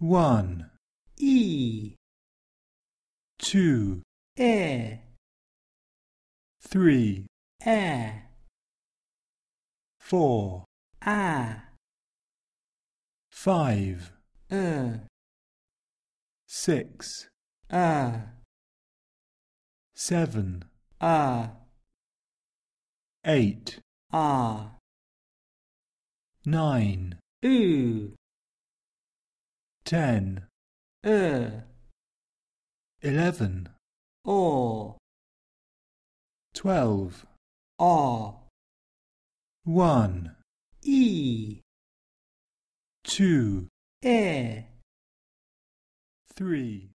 one e two e three e four a five e six a seven a eight a nine ooh ten, uh. e, o. Twelve, a, one, e, two, e, three.